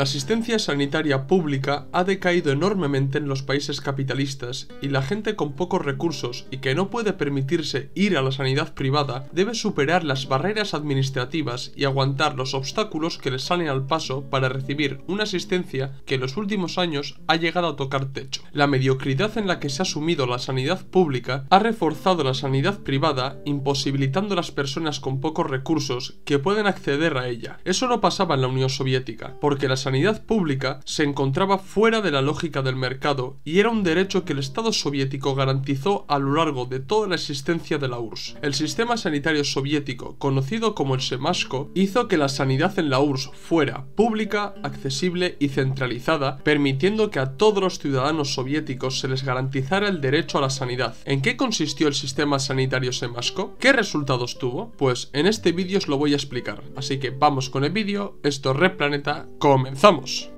La asistencia sanitaria pública ha decaído enormemente en los países capitalistas y la gente con pocos recursos y que no puede permitirse ir a la sanidad privada debe superar las barreras administrativas y aguantar los obstáculos que le salen al paso para recibir una asistencia que en los últimos años ha llegado a tocar techo. La mediocridad en la que se ha sumido la sanidad pública ha reforzado la sanidad privada imposibilitando a las personas con pocos recursos que pueden acceder a ella. Eso no pasaba en la Unión Soviética, porque la sanidad pública se encontraba fuera de la lógica del mercado y era un derecho que el Estado soviético garantizó a lo largo de toda la existencia de la URSS. El sistema sanitario soviético, conocido como el semasco hizo que la sanidad en la URSS fuera pública, accesible y centralizada, permitiendo que a todos los ciudadanos soviéticos se les garantizara el derecho a la sanidad. ¿En qué consistió el sistema sanitario semasco ¿Qué resultados tuvo? Pues en este vídeo os lo voy a explicar. Así que vamos con el vídeo, esto es Red Planeta, comenzamos comenzamos.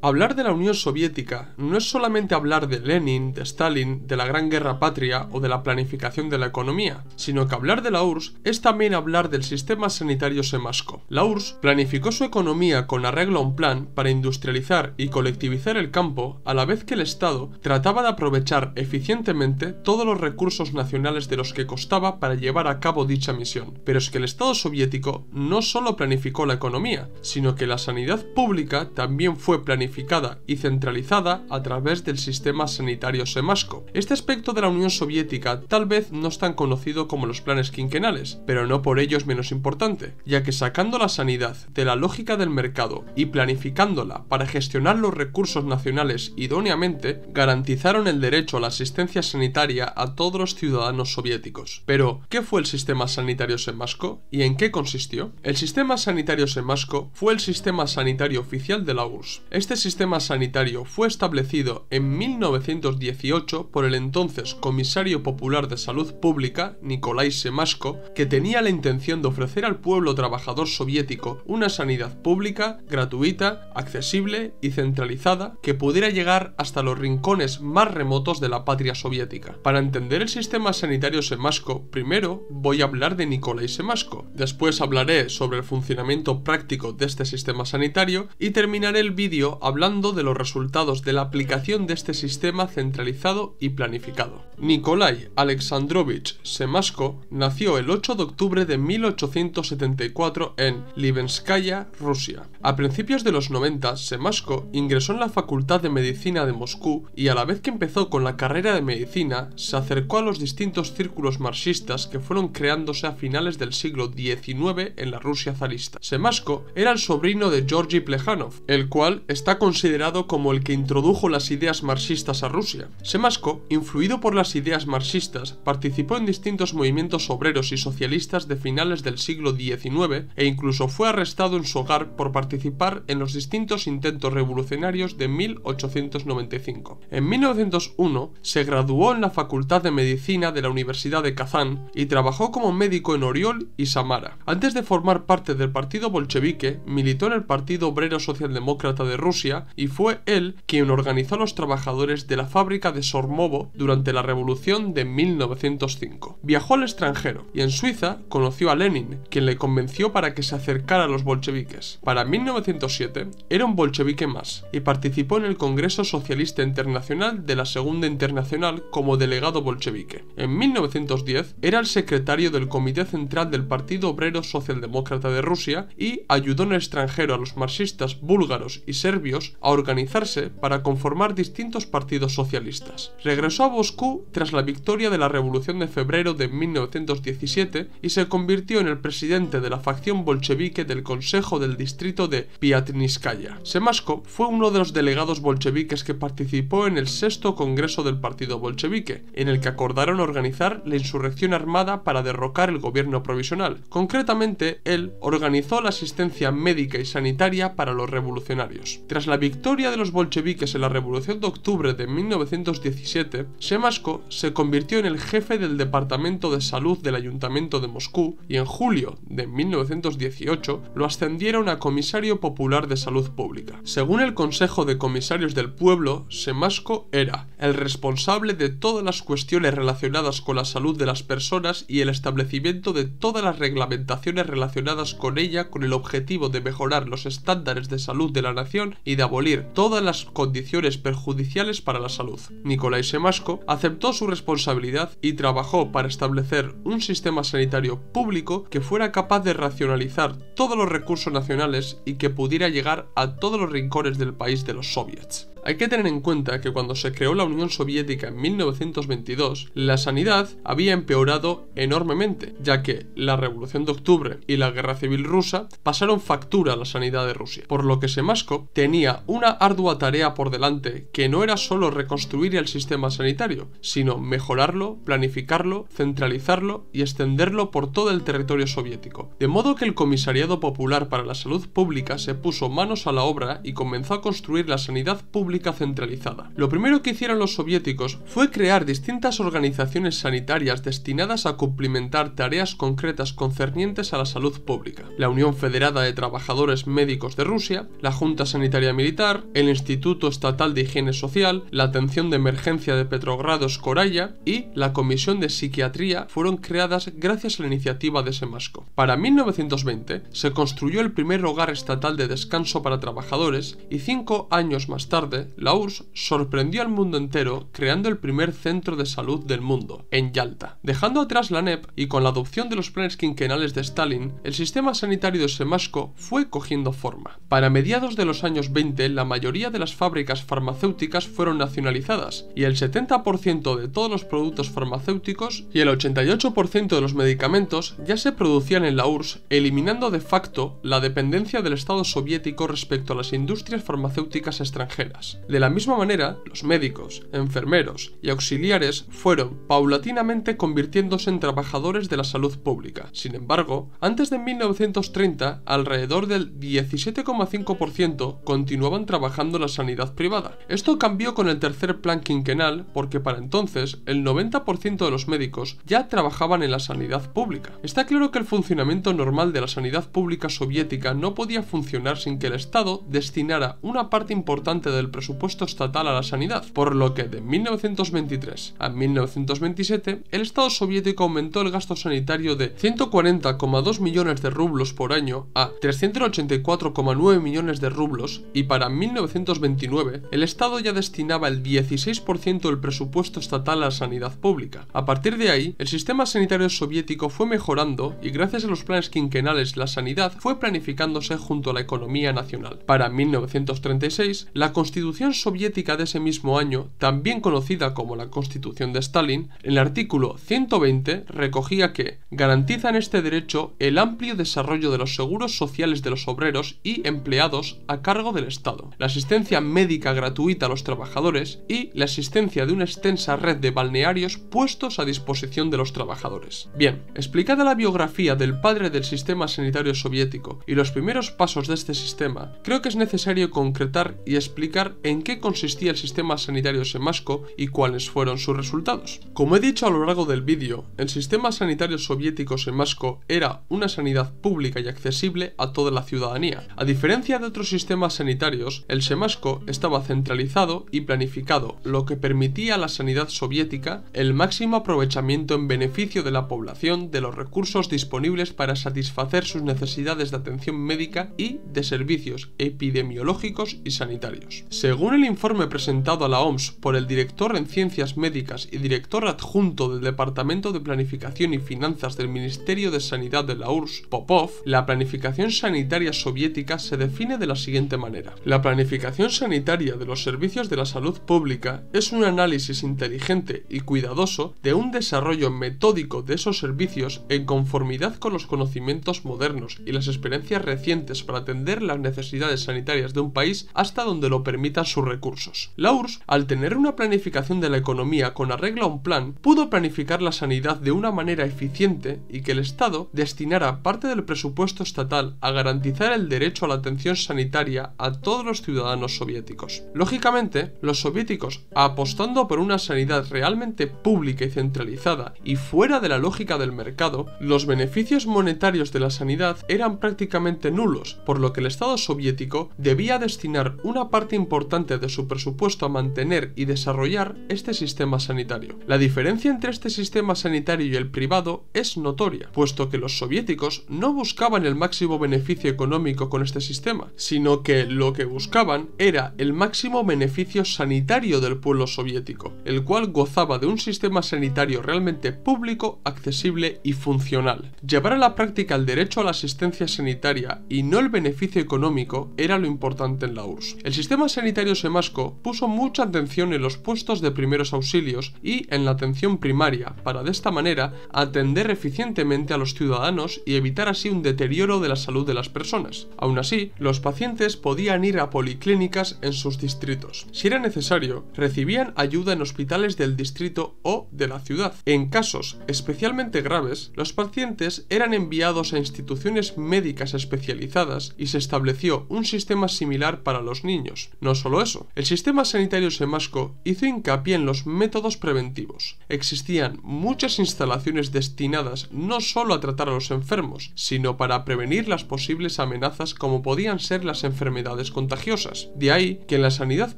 Hablar de la Unión Soviética no es solamente hablar de Lenin, de Stalin, de la Gran Guerra Patria o de la planificación de la economía, sino que hablar de la URSS es también hablar del sistema sanitario semasco. La URSS planificó su economía con arreglo a un plan para industrializar y colectivizar el campo, a la vez que el Estado trataba de aprovechar eficientemente todos los recursos nacionales de los que costaba para llevar a cabo dicha misión. Pero es que el Estado soviético no solo planificó la economía, sino que la sanidad pública también fue planificada planificada y centralizada a través del sistema sanitario Semasco. Este aspecto de la Unión Soviética tal vez no es tan conocido como los planes quinquenales, pero no por ello es menos importante, ya que sacando la sanidad de la lógica del mercado y planificándola para gestionar los recursos nacionales idóneamente, garantizaron el derecho a la asistencia sanitaria a todos los ciudadanos soviéticos. Pero, ¿qué fue el sistema sanitario Semasco y en qué consistió? El sistema sanitario Semasco fue el sistema sanitario oficial de la URSS. Este sistema sanitario fue establecido en 1918 por el entonces comisario popular de salud pública, Nikolai Semasco, que tenía la intención de ofrecer al pueblo trabajador soviético una sanidad pública, gratuita, accesible y centralizada que pudiera llegar hasta los rincones más remotos de la patria soviética. Para entender el sistema sanitario Semasco, primero voy a hablar de Nikolai Semasco. después hablaré sobre el funcionamiento práctico de este sistema sanitario y terminaré el vídeo hablando de los resultados de la aplicación de este sistema centralizado y planificado. Nikolai Alexandrovich Semasko nació el 8 de octubre de 1874 en Libenskaya, Rusia. A principios de los 90, Semasko ingresó en la Facultad de Medicina de Moscú y a la vez que empezó con la carrera de medicina, se acercó a los distintos círculos marxistas que fueron creándose a finales del siglo XIX en la Rusia zarista. Semasko era el sobrino de Georgi Plejanov, el cual está considerado como el que introdujo las ideas marxistas a Rusia. Semasko, influido por las ideas marxistas, participó en distintos movimientos obreros y socialistas de finales del siglo XIX e incluso fue arrestado en su hogar por participar en los distintos intentos revolucionarios de 1895. En 1901 se graduó en la Facultad de Medicina de la Universidad de Kazán y trabajó como médico en Oriol y Samara. Antes de formar parte del partido bolchevique, militó en el Partido Obrero Socialdemócrata de Rusia y fue él quien organizó a los trabajadores de la fábrica de Sormovo durante la Revolución de 1905. Viajó al extranjero y en Suiza conoció a Lenin, quien le convenció para que se acercara a los bolcheviques. Para 1907 era un bolchevique más y participó en el Congreso Socialista Internacional de la Segunda Internacional como delegado bolchevique. En 1910 era el secretario del Comité Central del Partido Obrero Socialdemócrata de Rusia y ayudó en el extranjero a los marxistas búlgaros y serbios a organizarse para conformar distintos partidos socialistas. Regresó a Moscú tras la victoria de la Revolución de Febrero de 1917 y se convirtió en el presidente de la facción bolchevique del Consejo del Distrito de Piatniskaya. Semasko fue uno de los delegados bolcheviques que participó en el sexto Congreso del Partido Bolchevique, en el que acordaron organizar la insurrección armada para derrocar el gobierno provisional. Concretamente, él organizó la asistencia médica y sanitaria para los revolucionarios. Tras la victoria de los bolcheviques en la Revolución de Octubre de 1917, semasco se convirtió en el jefe del Departamento de Salud del Ayuntamiento de Moscú y en julio de 1918 lo ascendieron a comisario popular de salud pública. Según el Consejo de Comisarios del Pueblo, semasco era el responsable de todas las cuestiones relacionadas con la salud de las personas y el establecimiento de todas las reglamentaciones relacionadas con ella con el objetivo de mejorar los estándares de salud de la nación y de abolir todas las condiciones perjudiciales para la salud. Nicolai Semasco aceptó su responsabilidad y trabajó para establecer un sistema sanitario público que fuera capaz de racionalizar todos los recursos nacionales y que pudiera llegar a todos los rincones del país de los soviets. Hay que tener en cuenta que cuando se creó la Unión Soviética en 1922, la sanidad había empeorado enormemente, ya que la Revolución de Octubre y la Guerra Civil Rusa pasaron factura a la sanidad de Rusia, por lo que Semaskov tenía una ardua tarea por delante que no era solo reconstruir el sistema sanitario, sino mejorarlo, planificarlo, centralizarlo y extenderlo por todo el territorio soviético. De modo que el Comisariado Popular para la Salud Pública se puso manos a la obra y comenzó a construir la sanidad pública centralizada. Lo primero que hicieron los soviéticos fue crear distintas organizaciones sanitarias destinadas a cumplimentar tareas concretas concernientes a la salud pública. La Unión Federada de Trabajadores Médicos de Rusia, la Junta Sanitaria Militar, el Instituto Estatal de Higiene Social, la Atención de Emergencia de Petrogrado Skoraya y la Comisión de Psiquiatría fueron creadas gracias a la iniciativa de Semasco. Para 1920 se construyó el primer hogar estatal de descanso para trabajadores y cinco años más tarde la URSS sorprendió al mundo entero creando el primer centro de salud del mundo, en Yalta. Dejando atrás la NEP y con la adopción de los planes quinquenales de Stalin, el sistema sanitario de Semasco fue cogiendo forma. Para mediados de los años 20, la mayoría de las fábricas farmacéuticas fueron nacionalizadas y el 70% de todos los productos farmacéuticos y el 88% de los medicamentos ya se producían en la URSS, eliminando de facto la dependencia del Estado soviético respecto a las industrias farmacéuticas extranjeras. De la misma manera, los médicos, enfermeros y auxiliares fueron paulatinamente convirtiéndose en trabajadores de la salud pública. Sin embargo, antes de 1930, alrededor del 17,5% continuaban trabajando en la sanidad privada. Esto cambió con el tercer plan quinquenal porque para entonces el 90% de los médicos ya trabajaban en la sanidad pública. Está claro que el funcionamiento normal de la sanidad pública soviética no podía funcionar sin que el Estado destinara una parte importante del presupuesto estatal a la sanidad, por lo que de 1923 a 1927 el Estado soviético aumentó el gasto sanitario de 140,2 millones de rublos por año a 384,9 millones de rublos y para 1929 el Estado ya destinaba el 16% del presupuesto estatal a la sanidad pública. A partir de ahí, el sistema sanitario soviético fue mejorando y gracias a los planes quinquenales la sanidad fue planificándose junto a la economía nacional. Para 1936, la Constitución Constitución soviética de ese mismo año, también conocida como la Constitución de Stalin, en el artículo 120 recogía que garantizan este derecho el amplio desarrollo de los seguros sociales de los obreros y empleados a cargo del Estado, la asistencia médica gratuita a los trabajadores y la existencia de una extensa red de balnearios puestos a disposición de los trabajadores. Bien, explicada la biografía del padre del sistema sanitario soviético y los primeros pasos de este sistema, creo que es necesario concretar y explicar en qué consistía el sistema sanitario semasco y cuáles fueron sus resultados. Como he dicho a lo largo del vídeo, el sistema sanitario soviético semasco era una sanidad pública y accesible a toda la ciudadanía. A diferencia de otros sistemas sanitarios, el semasco estaba centralizado y planificado, lo que permitía a la sanidad soviética el máximo aprovechamiento en beneficio de la población de los recursos disponibles para satisfacer sus necesidades de atención médica y de servicios epidemiológicos y sanitarios. Según el informe presentado a la OMS por el director en Ciencias Médicas y director adjunto del Departamento de Planificación y Finanzas del Ministerio de Sanidad de la URSS, Popov, la planificación sanitaria soviética se define de la siguiente manera. La planificación sanitaria de los servicios de la salud pública es un análisis inteligente y cuidadoso de un desarrollo metódico de esos servicios en conformidad con los conocimientos modernos y las experiencias recientes para atender las necesidades sanitarias de un país hasta donde lo permita sus recursos. La URSS, al tener una planificación de la economía con arreglo a un plan, pudo planificar la sanidad de una manera eficiente y que el Estado destinara parte del presupuesto estatal a garantizar el derecho a la atención sanitaria a todos los ciudadanos soviéticos. Lógicamente, los soviéticos, apostando por una sanidad realmente pública y centralizada y fuera de la lógica del mercado, los beneficios monetarios de la sanidad eran prácticamente nulos, por lo que el Estado soviético debía destinar una parte importante de su presupuesto a mantener y desarrollar este sistema sanitario. La diferencia entre este sistema sanitario y el privado es notoria, puesto que los soviéticos no buscaban el máximo beneficio económico con este sistema, sino que lo que buscaban era el máximo beneficio sanitario del pueblo soviético, el cual gozaba de un sistema sanitario realmente público, accesible y funcional. Llevar a la práctica el derecho a la asistencia sanitaria y no el beneficio económico era lo importante en la URSS. El sistema sanitario sanitario Semasco puso mucha atención en los puestos de primeros auxilios y en la atención primaria, para de esta manera atender eficientemente a los ciudadanos y evitar así un deterioro de la salud de las personas. Aún así, los pacientes podían ir a policlínicas en sus distritos. Si era necesario, recibían ayuda en hospitales del distrito o de la ciudad. En casos especialmente graves, los pacientes eran enviados a instituciones médicas especializadas y se estableció un sistema similar para los niños solo eso. El sistema sanitario semasco hizo hincapié en los métodos preventivos. Existían muchas instalaciones destinadas no solo a tratar a los enfermos, sino para prevenir las posibles amenazas como podían ser las enfermedades contagiosas. De ahí que en la sanidad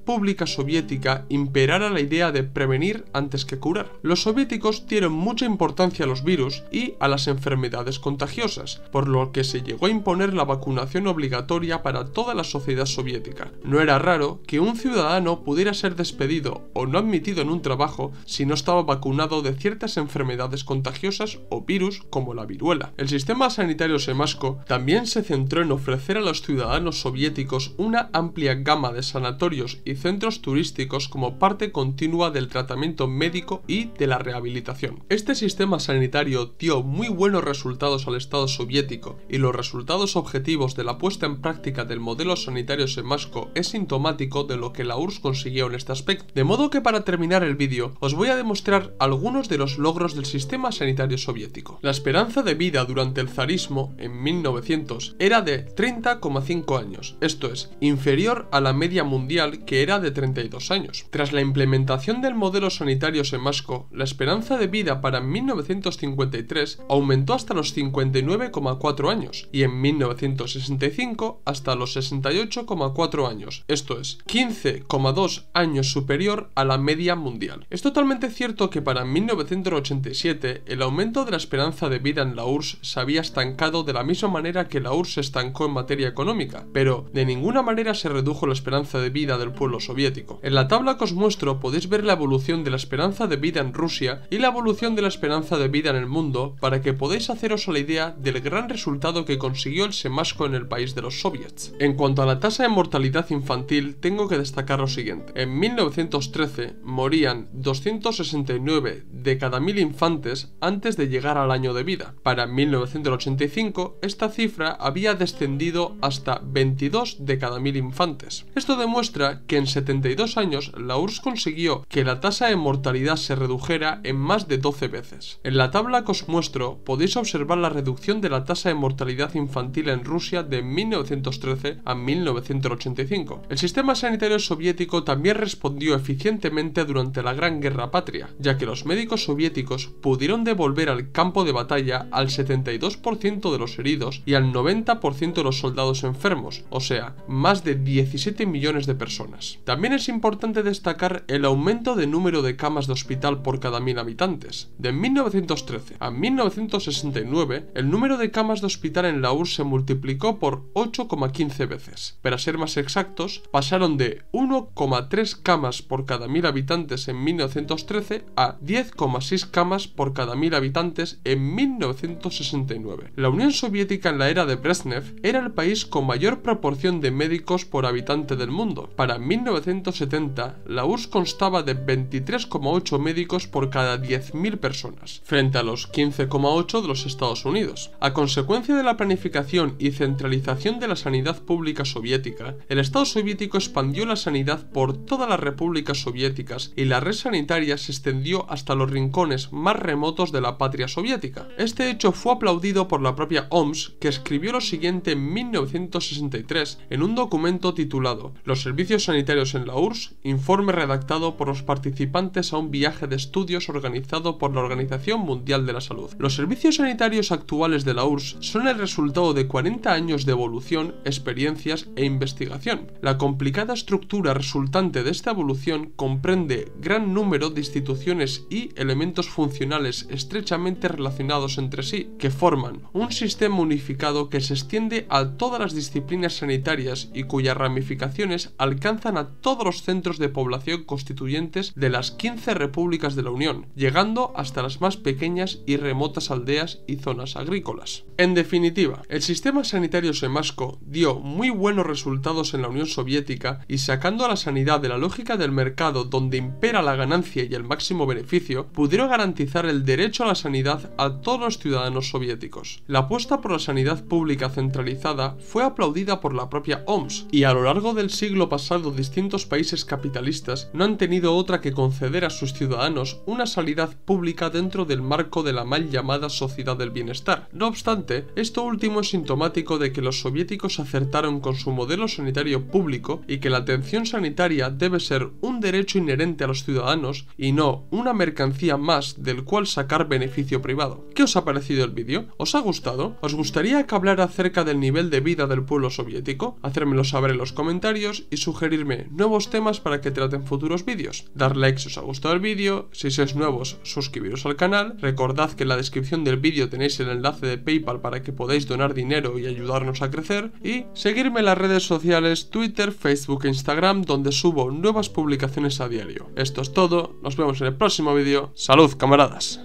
pública soviética imperara la idea de prevenir antes que curar. Los soviéticos dieron mucha importancia a los virus y a las enfermedades contagiosas, por lo que se llegó a imponer la vacunación obligatoria para toda la sociedad soviética. No era raro que un ciudadano pudiera ser despedido o no admitido en un trabajo si no estaba vacunado de ciertas enfermedades contagiosas o virus como la viruela. El sistema sanitario semasco también se centró en ofrecer a los ciudadanos soviéticos una amplia gama de sanatorios y centros turísticos como parte continua del tratamiento médico y de la rehabilitación. Este sistema sanitario dio muy buenos resultados al Estado soviético y los resultados objetivos de la puesta en práctica del modelo sanitario semasco es sintomático de lo que la URSS consiguió en este aspecto. De modo que para terminar el vídeo, os voy a demostrar algunos de los logros del sistema sanitario soviético. La esperanza de vida durante el zarismo, en 1900, era de 30,5 años, esto es, inferior a la media mundial que era de 32 años. Tras la implementación del modelo sanitario Semasco, la esperanza de vida para 1953 aumentó hasta los 59,4 años y en 1965 hasta los 68,4 años, esto es, 15,2 años superior a la media mundial. Es totalmente cierto que para 1987 el aumento de la esperanza de vida en la URSS se había estancado de la misma manera que la URSS estancó en materia económica, pero de ninguna manera se redujo la esperanza de vida del pueblo soviético. En la tabla que os muestro podéis ver la evolución de la esperanza de vida en Rusia y la evolución de la esperanza de vida en el mundo para que podáis haceros la idea del gran resultado que consiguió el semasco en el país de los soviets. En cuanto a la tasa de mortalidad infantil, tengo que destacar lo siguiente. En 1913 morían 269 de cada mil infantes antes de llegar al año de vida. Para 1985 esta cifra había descendido hasta 22 de cada mil infantes. Esto demuestra que en 72 años la URSS consiguió que la tasa de mortalidad se redujera en más de 12 veces. En la tabla que os muestro podéis observar la reducción de la tasa de mortalidad infantil en Rusia de 1913 a 1985. El sistema sanitario soviético también respondió eficientemente durante la Gran Guerra Patria, ya que los médicos soviéticos pudieron devolver al campo de batalla al 72% de los heridos y al 90% de los soldados enfermos, o sea, más de 17 millones de personas. También es importante destacar el aumento de número de camas de hospital por cada mil habitantes. De 1913 a 1969, el número de camas de hospital en la URSS se multiplicó por 8,15 veces. Para ser más exactos, pasaron de 1,3 camas por cada 1000 habitantes en 1913 a 10,6 camas por cada 1000 habitantes en 1969. La Unión Soviética en la era de Brezhnev era el país con mayor proporción de médicos por habitante del mundo. Para 1970, la URSS constaba de 23,8 médicos por cada 10.000 personas, frente a los 15,8 de los Estados Unidos. A consecuencia de la planificación y centralización de la sanidad pública soviética, el Estado soviético expandió la sanidad por todas las repúblicas soviéticas y la red sanitaria se extendió hasta los rincones más remotos de la patria soviética. Este hecho fue aplaudido por la propia OMS, que escribió lo siguiente en 1963 en un documento titulado Los servicios sanitarios en la URSS, informe redactado por los participantes a un viaje de estudios organizado por la Organización Mundial de la Salud. Los servicios sanitarios actuales de la URSS son el resultado de 40 años de evolución, experiencias e investigación. La cada estructura resultante de esta evolución comprende gran número de instituciones y elementos funcionales estrechamente relacionados entre sí, que forman un sistema unificado que se extiende a todas las disciplinas sanitarias y cuyas ramificaciones alcanzan a todos los centros de población constituyentes de las 15 repúblicas de la Unión, llegando hasta las más pequeñas y remotas aldeas y zonas agrícolas. En definitiva, el sistema sanitario semasco dio muy buenos resultados en la Unión Soviética y sacando a la sanidad de la lógica del mercado donde impera la ganancia y el máximo beneficio, pudieron garantizar el derecho a la sanidad a todos los ciudadanos soviéticos. La apuesta por la sanidad pública centralizada fue aplaudida por la propia OMS y a lo largo del siglo pasado distintos países capitalistas no han tenido otra que conceder a sus ciudadanos una sanidad pública dentro del marco de la mal llamada sociedad del bienestar. No obstante, esto último es sintomático de que los soviéticos acertaron con su modelo sanitario público y que la atención sanitaria debe ser un derecho inherente a los ciudadanos y no una mercancía más del cual sacar beneficio privado. ¿Qué os ha parecido el vídeo? ¿Os ha gustado? ¿Os gustaría que hablara acerca del nivel de vida del pueblo soviético? Hacérmelo saber en los comentarios y sugerirme nuevos temas para que traten futuros vídeos. Dar like si os ha gustado el vídeo, si sois nuevos suscribiros al canal, recordad que en la descripción del vídeo tenéis el enlace de Paypal para que podáis donar dinero y ayudarnos a crecer y seguirme en las redes sociales Twitter, Facebook, Facebook e Instagram donde subo nuevas publicaciones a diario. Esto es todo, nos vemos en el próximo vídeo. ¡Salud, camaradas!